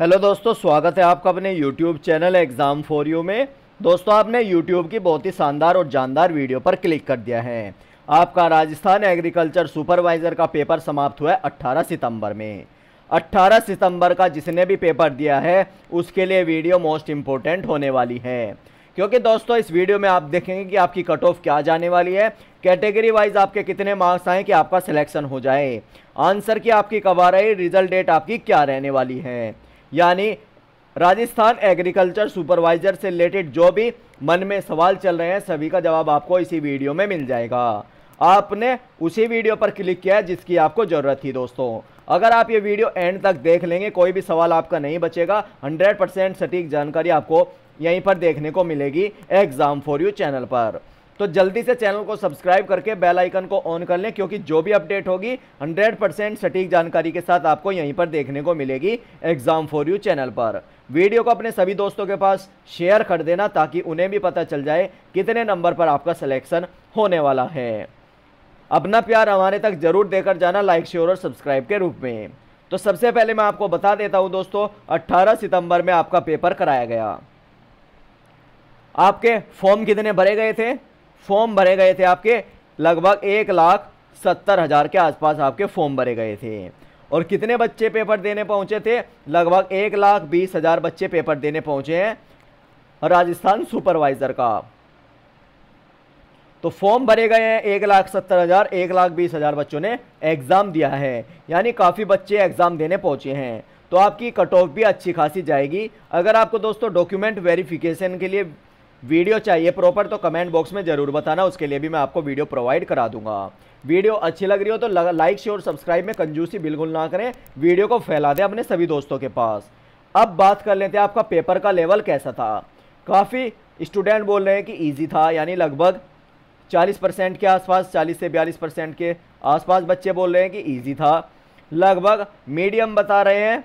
hello दोस्तों स्वागत है आपका अपने YouTube channel exam for you में दोस्तों आपने यूट्यूब की बहुत ही शानदार और जानदार वीडियो पर क्लिक कर दिया है आपका राजस्थान एग्रीकल्चर सुपरवाइज़र का पेपर समाप्त हुआ है 18 सितंबर में 18 सितंबर का जिसने भी पेपर दिया है उसके लिए वीडियो मोस्ट इम्पोर्टेंट होने वाली है क्योंकि दोस्तों इस वीडियो में आप देखेंगे कि आपकी कट ऑफ क्या जाने वाली है कैटेगरी वाइज आपके कितने मार्क्स आए कि आपका सिलेक्शन हो जाए आंसर की आपकी कब आ रही रिजल्ट डेट आपकी क्या रहने वाली है यानी राजस्थान एग्रीकल्चर सुपरवाइजर से रिलेटेड जो भी मन में सवाल चल रहे हैं सभी का जवाब आपको इसी वीडियो में मिल जाएगा आपने उसी वीडियो पर क्लिक किया है जिसकी आपको ज़रूरत थी दोस्तों अगर आप ये वीडियो एंड तक देख लेंगे कोई भी सवाल आपका नहीं बचेगा 100% सटीक जानकारी आपको यहीं पर देखने को मिलेगी एग्ज़ाम फॉर यू चैनल पर तो जल्दी से चैनल को सब्सक्राइब करके बेल आइकन को ऑन कर लें क्योंकि जो भी अपडेट होगी 100% सटीक जानकारी के साथ आपको यहीं पर देखने को मिलेगी एग्जाम फॉर यू चैनल पर वीडियो को अपने सभी दोस्तों के पास शेयर कर देना ताकि उन्हें भी पता चल जाए कितने नंबर पर आपका सिलेक्शन होने वाला है अपना प्यार हमारे तक जरूर देकर जाना लाइक शेयर और सब्सक्राइब के रूप में तो सबसे पहले मैं आपको बता देता हूं दोस्तों 18 सितंबर में आपका पेपर कराया गया आपके फॉर्म कितने भरे गए थे फॉर्म भरे गए थे आपके लगभग एक लाख सत्तर हज़ार के आसपास आपके फॉर्म भरे गए थे और कितने बच्चे पेपर देने पहुंचे थे लगभग एक लाख बीस हज़ार बच्चे पेपर देने पहुंचे हैं राजस्थान सुपरवाइज़र का तो फॉर्म भरे गए हैं एक लाख सत्तर हज़ार एक लाख बीस हज़ार बच्चों ने एग्ज़ाम दिया है यानी काफ़ी बच्चे एग्ज़ाम देने पहुंचे हैं तो आपकी कट ऑफ भी अच्छी खासी जाएगी अगर आपको दोस्तों डॉक्यूमेंट वेरिफिकेशन के लिए वीडियो चाहिए प्रॉपर तो कमेंट बॉक्स में ज़रूर बताना उसके लिए भी मैं आपको वीडियो प्रोवाइड करा दूंगा वीडियो अच्छी लग रही हो तो लाइक शेयर सब्सक्राइब में कंजूसी बिल्कुल ना करें वीडियो को फैला दें अपने सभी दोस्तों के पास अब बात कर लेते हैं आपका पेपर का लेवल कैसा था काफ़ी स्टूडेंट बोल रहे हैं कि ईजी था यानी लगभग चालीस परसेंट के आसपास चालीस से बयालीस परसेंट के आसपास बच्चे बोल रहे हैं कि ईजी था लगभग मीडियम बता रहे हैं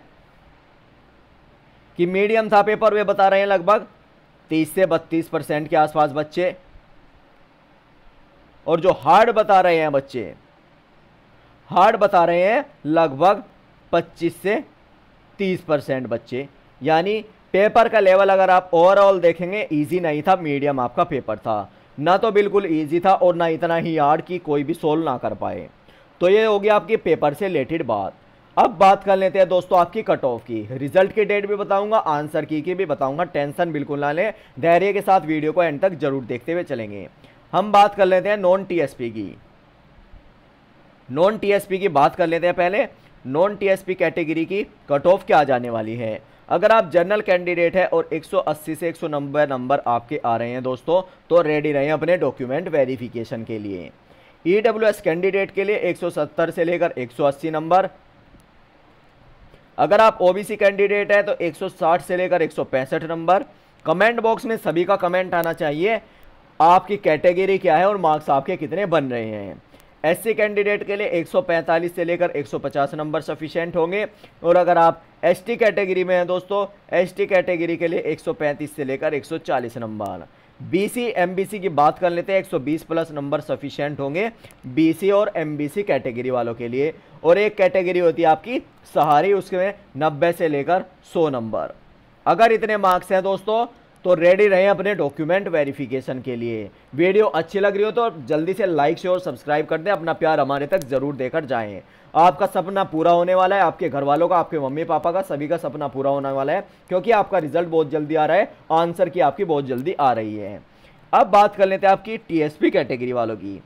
कि मीडियम था पेपर वे बता रहे हैं लगभग तीस से बत्तीस परसेंट के आसपास बच्चे और जो हार्ड बता रहे हैं बच्चे हार्ड बता रहे हैं लगभग पच्चीस से तीस परसेंट बच्चे यानी पेपर का लेवल अगर आप ओवरऑल देखेंगे इजी नहीं था मीडियम आपका पेपर था ना तो बिल्कुल इजी था और ना इतना ही हार्ड कि कोई भी सोल्व ना कर पाए तो ये होगी आपकी पेपर से रिलेटेड बात अब बात कर लेते हैं दोस्तों आपकी कट ऑफ की रिजल्ट की डेट भी बताऊंगा आंसर की की भी बताऊंगा टेंशन बिल्कुल ना लें धैर्य के साथ वीडियो को एंड तक जरूर देखते हुए चलेंगे हम बात कर लेते हैं नॉन टीएसपी की नॉन टीएसपी की बात कर लेते हैं पहले नॉन टीएसपी कैटेगरी की कट ऑफ क्या जाने वाली है अगर आप जनरल कैंडिडेट है और 180 से 190 नंबर आपके आ रहे हैं दोस्तों तो रेडी रहें अपने डॉक्यूमेंट वेरिफिकेशन के लिए ई e कैंडिडेट के लिए 170 से लेकर 180 नंबर अगर आप ओबीसी कैंडिडेट हैं तो 160 से लेकर एक नंबर कमेंट बॉक्स में सभी का कमेंट आना चाहिए आपकी कैटेगरी क्या है और मार्क्स आपके कितने बन रहे हैं एससी कैंडिडेट के लिए 145 से लेकर 150 नंबर सफिशेंट होंगे और अगर आप एसटी कैटेगरी में हैं दोस्तों एसटी कैटेगरी के लिए 135 से लेकर 140 नंबर बीसी एमबीसी की बात कर लेते हैं 120 प्लस नंबर सफिशियंट होंगे बीसी और एमबीसी कैटेगरी वालों के लिए और एक कैटेगरी होती है आपकी सहारी उसमें 90 से लेकर 100 नंबर अगर इतने मार्क्स हैं दोस्तों तो रेडी रहें अपने डॉक्यूमेंट वेरिफिकेशन के लिए वीडियो अच्छी लग रही हो तो जल्दी से लाइक शेयर और सब्सक्राइब कर दें अपना प्यार हमारे तक ज़रूर देकर जाएँ आपका सपना पूरा होने वाला है आपके घर वालों का आपके मम्मी पापा का सभी का सपना पूरा होने वाला है क्योंकि आपका रिजल्ट बहुत जल्दी आ रहा है आंसर की आपकी बहुत जल्दी आ रही है अब बात कर लेते हैं आपकी टी कैटेगरी वालों की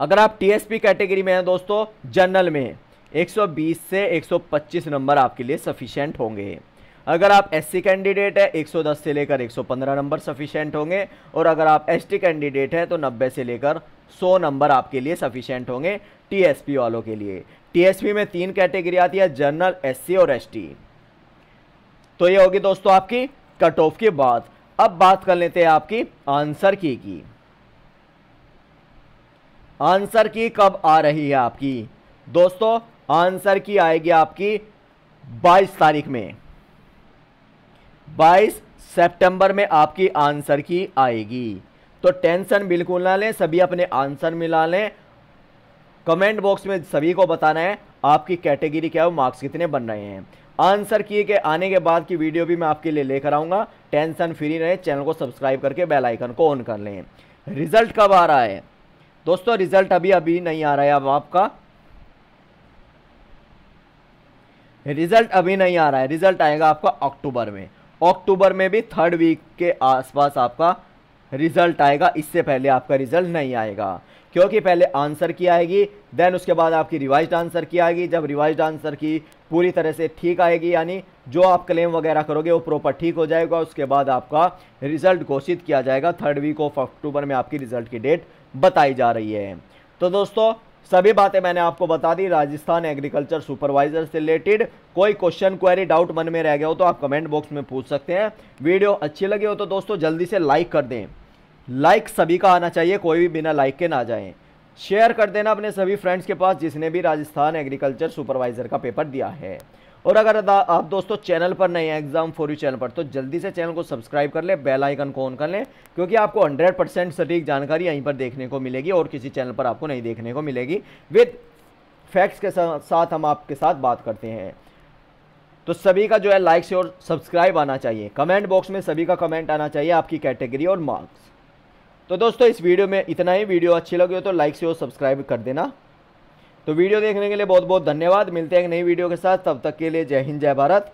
अगर आप टी कैटेगरी में हैं दोस्तों जनरल में 120 से 125 नंबर आपके लिए सफिशेंट होंगे अगर आप एस कैंडिडेट है 110 से लेकर 115 नंबर सफिशेंट होंगे और अगर आप एस कैंडिडेट हैं तो 90 से लेकर 100 नंबर आपके लिए सफिशियंट होंगे टी वालों के लिए टी में तीन कैटेगरी आती है जनरल एस और एस तो ये होगी दोस्तों आपकी कट ऑफ की बात अब बात कर लेते हैं आपकी आंसर की की आंसर की कब आ रही है आपकी दोस्तों आंसर की आएगी आपकी 22 तारीख में 22 सितंबर में आपकी आंसर की आएगी तो टेंशन बिल्कुल ना लें सभी अपने आंसर मिला लें कमेंट बॉक्स में सभी को बताना है आपकी कैटेगरी क्या है मार्क्स कितने बन रहे हैं आंसर किए के आने के बाद की वीडियो भी मैं आपके लिए लेकर आऊँगा टेंशन फ्री रहे चैनल को सब्सक्राइब करके बेल आइकन को ऑन कर लें रिजल्ट कब आ रहा है दोस्तों रिजल्ट अभी अभी नहीं आ रहा है अब आपका रिजल्ट अभी नहीं आ रहा है रिजल्ट आएगा आपका अक्टूबर में अक्टूबर में भी थर्ड वीक के आसपास आपका रिजल्ट आएगा इससे पहले आपका रिजल्ट नहीं आएगा क्योंकि पहले आंसर की आएगी देन उसके बाद आपकी रिवाइज आंसर की आएगी जब रिवाइज आंसर की पूरी तरह से ठीक आएगी यानी जो आप क्लेम वगैरह करोगे वो प्रॉपर ठीक हो जाएगा उसके बाद आपका रिजल्ट घोषित किया जाएगा थर्ड वीक ऑफ अक्टूबर में आपकी रिजल्ट की डेट बताई जा रही है तो दोस्तों सभी बातें मैंने आपको बता दी राजस्थान एग्रीकल्चर सुपरवाइजर से रिलेटेड कोई क्वेश्चन क्वेरी डाउट मन में रह गया हो तो आप कमेंट बॉक्स में पूछ सकते हैं वीडियो अच्छी लगी हो तो दोस्तों जल्दी से लाइक कर दें लाइक सभी का आना चाहिए कोई भी बिना लाइक के ना जाए शेयर कर देना अपने सभी फ्रेंड्स के पास जिसने भी राजस्थान एग्रीकल्चर सुपरवाइजर का पेपर दिया है और अगर आप दोस्तों चैनल पर नए हैं एग्जाम फॉर यू चैनल पर तो जल्दी से चैनल को सब्सक्राइब कर लें बेल आइकन को ऑन कर लें क्योंकि आपको 100 परसेंट सटीक जानकारी यहीं पर देखने को मिलेगी और किसी चैनल पर आपको नहीं देखने को मिलेगी विद फैक्ट्स के साथ हम आपके साथ बात करते हैं तो सभी का जो है लाइक से और सब्सक्राइब आना चाहिए कमेंट बॉक्स में सभी का कमेंट आना चाहिए आपकी कैटेगरी और मार्क्स तो दोस्तों इस वीडियो में इतना ही वीडियो अच्छी लगी हो तो लाइक से और सब्सक्राइब कर देना तो वीडियो देखने के लिए बहुत बहुत धन्यवाद मिलते हैं एक नई वीडियो के साथ तब तक के लिए जय हिंद जय भारत